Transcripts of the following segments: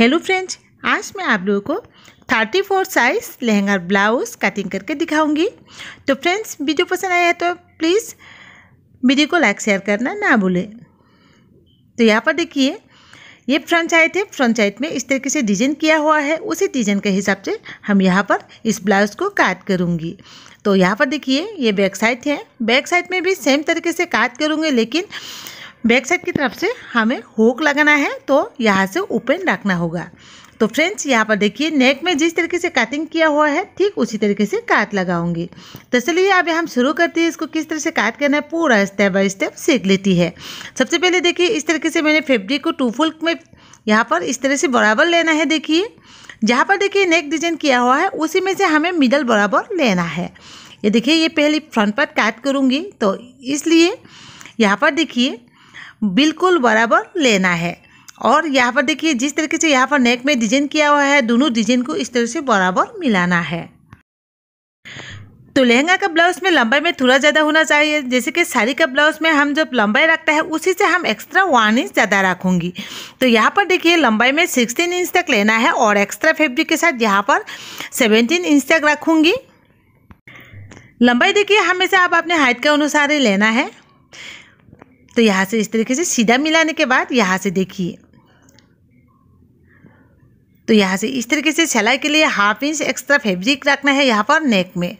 hello friends आज मैं आप लोगों को thirty four size lehenga blouse cutting करके दिखाऊंगी तो फ्रेंड्स वीडियो पसंद आया तो प्लीज़ वीडियो को लाइक शेयर करना ना भूलें तो यहाँ पर देखिए ये फ्रंट साइड है फ्रंट साइड में इस तरीके से डिजाइन किया हुआ है उसी डिजाइन के हिसाब से हम यहाँ पर इस ब्लाउज़ को काट करूँगी तो यहाँ पर देखिए ये बैक साइड है बैक साइड में भी सेम तरीके से काट करूँगी लेकिन बैक साइड की तरफ से हमें हुक लगाना है तो यहाँ से ओपन रखना होगा तो फ्रेंड्स यहाँ पर देखिए नेक में जिस तरीके से काटिंग किया हुआ है ठीक उसी तरीके से काट लगाऊंगी तो चलिए अब हम शुरू करते हैं इसको किस तरह से काट करना है पूरा स्टेप बाय स्टेप सीख लेती है सबसे पहले देखिए इस तरीके से मैंने फेब्रिक को टू फोल्ड में यहाँ पर इस तरह से बराबर लेना है देखिए जहाँ पर देखिए नेक डिजाइन किया हुआ है उसी में से हमें मिडल बराबर लेना है ये देखिए ये पहले फ्रंट पार्ट काट करूँगी तो इसलिए यहाँ पर देखिए बिल्कुल बराबर लेना है और यहाँ पर देखिए जिस तरीके से यहाँ पर नेक में डिजाइन किया हुआ है दोनों डिजाइन को इस तरह से बराबर मिलाना है तो लहंगा का ब्लाउज में लंबाई में थोड़ा ज़्यादा होना चाहिए जैसे कि साड़ी का ब्लाउज में हम जब लंबाई रखता है उसी से हम एक्स्ट्रा वन इंच ज़्यादा रखूँगी तो यहाँ पर देखिए लंबाई में सिक्सटीन इंच तक लेना है और एक्स्ट्रा फेब्रिक के साथ यहाँ पर सेवेंटीन इंच तक रखूँगी लंबाई देखिए हमेशा आप अपने हाइट के अनुसार ही लेना है तो यहाँ से इस तरीके से सीधा मिलाने के बाद यहाँ से देखिए तो यहाँ से इस तरीके से सिलाई के लिए हाफ इंच एक्स्ट्रा फैब्रिक रखना है यहाँ पर नेक में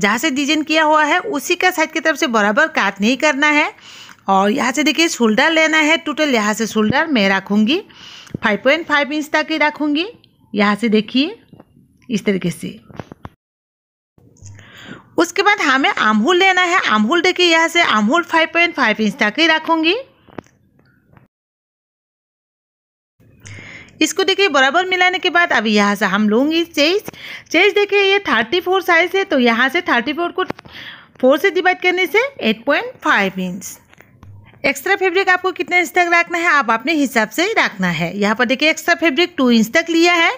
जहाँ से डिजाइन किया हुआ है उसी का साइड की तरफ से बराबर काट नहीं करना है और यहाँ से देखिए शोल्डर लेना है टोटल यहाँ से शोल्डर मैं रखूँगी फाइव पॉइंट फाइव इंच तक ही रखूँगी यहाँ से देखिए इस तरीके से उसके बाद हमें आमहुल लेना है आमहुल देखिए यहाँ से armhole five point five inch तक ही रखूँगी इसको देखिए बराबर मिलाने के बाद अभी यहाँ से हम लूँगी चेज चेज देखिए ये थर्टी फोर साइज़ है तो यहाँ से थर्टी फोर को फोर से डिवाइड करने से eight point five inch extra fabric आपको कितने इंच तक रखना है आप अपने हिसाब से रखना है यहाँ पर देखिए एक्स्ट्रा फैब्रिक टू इंच तक लिया है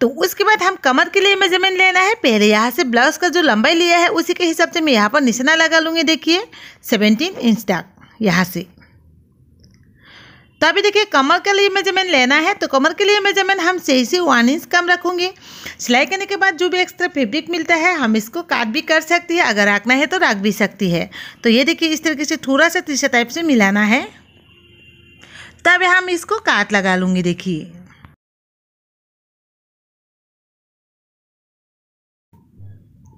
तो उसके बाद हम कमर के लिए मेजरमेंट लेना है पहले यहाँ से ब्लाउज़ का जो लंबाई लिया है उसी के हिसाब से मैं यहाँ पर निशाना लगा लूँगी देखिए सेवेंटीन इंच तक यहाँ से तो अभी देखिए कमर के लिए मेजरमेंट लेना है तो कमर के लिए मेजरमेंट हम सही से वन इंच कम रखूँगी सिलाई करने के बाद जो भी एक्स्ट्रा फेब्रिक मिलता है हम इसको काट भी कर सकती है अगर रखना है तो रख भी सकती है तो ये देखिए इस तरीके से थोड़ा सा तीसरा टाइप से मिलाना है तब हम इसको काट लगा लूँगी देखिए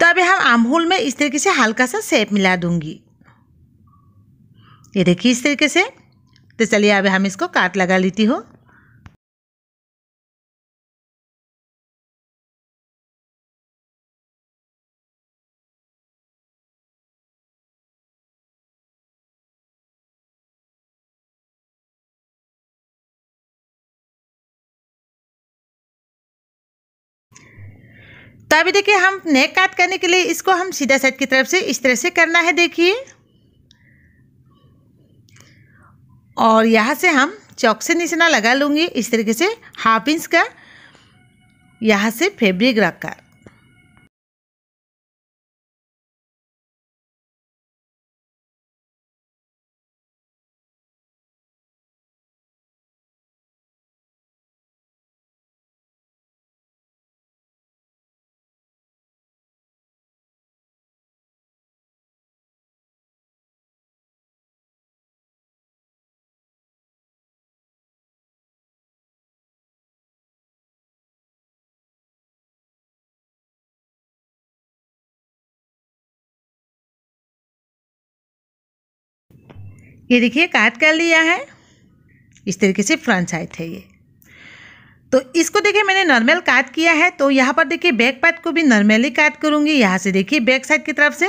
तब हम आमहोल में इस तरीके से हल्का सा शेप मिला दूंगी ये देखिए इस तरीके से तो चलिए अब हम इसको काट लगा लेती हूँ तो अभी देखिए हम नेक काट करने के लिए इसको हम सीधा साइड की तरफ से इस तरह से करना है देखिए और यहाँ से हम चौक से निशाना लगा लूँगी इस तरीके से हाफ इंच का यहाँ से फेब्रिक रखकर ये देखिए काट कर लिया है इस तरीके से फ्रंट साइड है ये तो इसको देखिए मैंने नॉर्मल काट किया है तो यहाँ पर देखिए बैक पार्ट को भी नॉर्मली काट करूँगी यहाँ से देखिए बैक साइड की तरफ से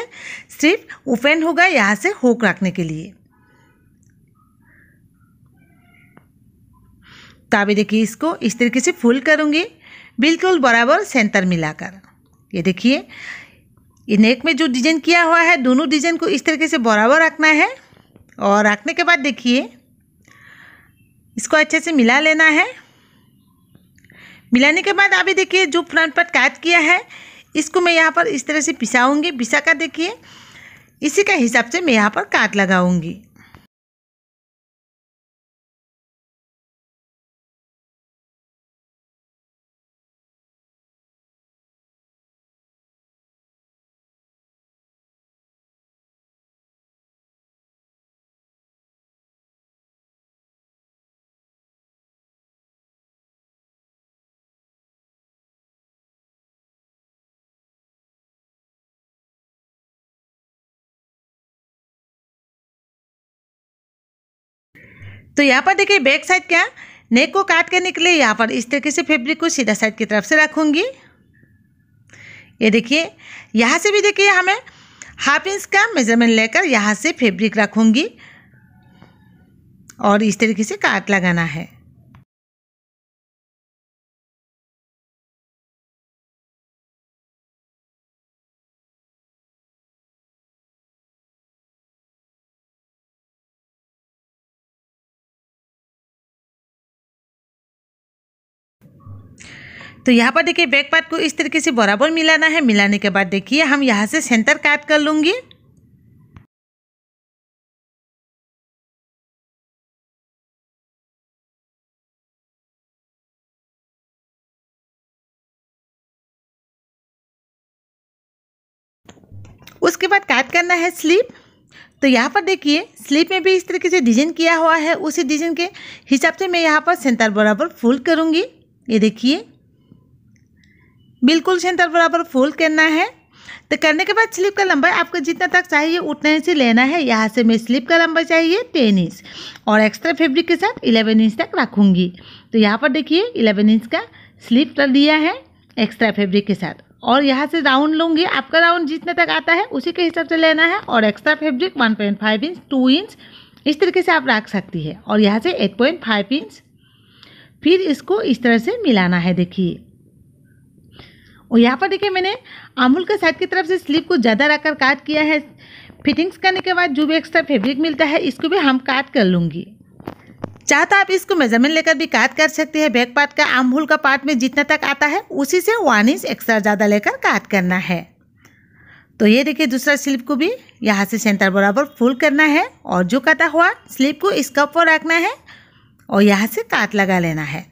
सिर्फ ओपन होगा यहाँ से होक रखने के लिए तो अभी देखिए इसको इस तरीके से फुल करूँगी बिल्कुल बराबर सेंटर मिलाकर ये देखिए ये नेक में जो डिजाइन किया हुआ है दोनों डिजाइन को इस तरीके से बराबर रखना है और रखने के बाद देखिए इसको अच्छे से मिला लेना है मिलाने के बाद अभी देखिए जो फ्रंट पार्ट काट किया है इसको मैं यहाँ पर इस तरह से पिसाऊँगी पिसा कर देखिए इसी के हिसाब से मैं यहाँ पर काट लगाऊँगी तो यहाँ पर देखिए बैक साइड क्या नेक को काट के निकले यहाँ पर इस तरीके से फैब्रिक को सीधा साइड की तरफ से रखूँगी ये देखिए यहाँ से भी देखिए हमें हाफ इंच का मेजरमेंट लेकर यहाँ से फैब्रिक रखूँगी और इस तरीके से काट लगाना है तो यहाँ पर देखिए बैक पार्ट को इस तरीके से बराबर मिलाना है मिलाने के बाद देखिए हम यहाँ से सेंटर काट कर लूँगी उसके बाद काट करना है स्लीप तो यहाँ पर देखिए स्लीप में भी इस तरीके से डिजाइन किया हुआ है उसी डिजाइन के हिसाब से मैं यहाँ पर सेंटर बराबर फोल्ड करूँगी ये देखिए बिल्कुल सेंटर बराबर फोल्ड करना है तो करने के बाद स्लिप का लंबाई आपको जितना तक चाहिए उतना इंच लेना है यहाँ से मैं स्लिप का लंबाई चाहिए टेन इंच और एक्स्ट्रा फेब्रिक के साथ इलेवन इंच तक रखूँगी तो यहाँ पर देखिए इलेवन इंच का स्लिप कर दिया है एक्स्ट्रा फेब्रिक के साथ और यहाँ से राउंड लूँगी आपका राउंड जितना तक आता है उसी के हिसाब से लेना है और extra fabric one point five inch two inch इस तरीके से आप रख सकती है और यहाँ से एट पॉइंट फाइव इंच फिर इसको इस तरह से मिलाना है देखिए और यहाँ पर देखिए मैंने अमूल के साइड की तरफ से स्लीव को ज़्यादा रखकर काट किया है फिटिंग्स करने के बाद जो भी एक्स्ट्रा फैब्रिक मिलता है इसको भी हम काट कर लूँगी चाहे तो आप इसको मेजरमेंट लेकर भी काट कर सकते हैं बैक पार्ट का अमूल का पार्ट में जितना तक आता है उसी से वन इंच एक्स्ट्रा ज़्यादा लेकर काट करना है तो ये देखिए दूसरा स्लिप को भी यहाँ से सेंटर बराबर फुल करना है और जो कटा हुआ स्लिप को इसका ऊपर रखना है और यहाँ से काट लगा लेना है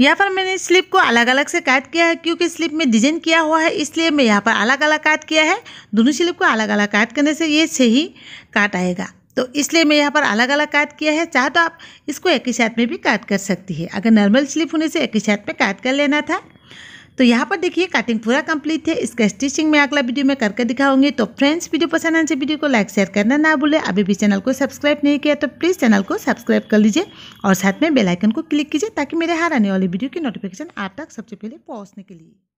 यहाँ पर मैंने स्लिप को अलग अलग से काट किया है क्योंकि स्लिप में डिजाइन किया हुआ है इसलिए मैं यहाँ पर अलग अलग काट किया है दोनों स्लिप को अलग अलग काट करने से ये से ही काट आएगा तो इसलिए मैं यहाँ पर अलग अलग काट किया है चाहे तो आप इसको एक ही साथ में भी काट कर सकती है अगर नॉर्मल स्लिप होने से एक ही साथ में काट कर लेना था तो यहाँ पर देखिए कटिंग पूरा कंप्लीट है इसका स्टिचिंग मैं अगला वीडियो में करके दिखाऊंगी तो फ्रेंड्स वीडियो पसंद आने से वीडियो को लाइक शेयर करना ना भूले अभी भी चैनल को सब्सक्राइब नहीं किया तो प्लीज़ चैनल को सब्सक्राइब कर लीजिए और साथ में बेलाइकन को क्लिक कीजिए ताकि मेरे हर आने वाली वीडियो की नोटिफिकेशन आप तक सबसे पहले पहुंचने के लिए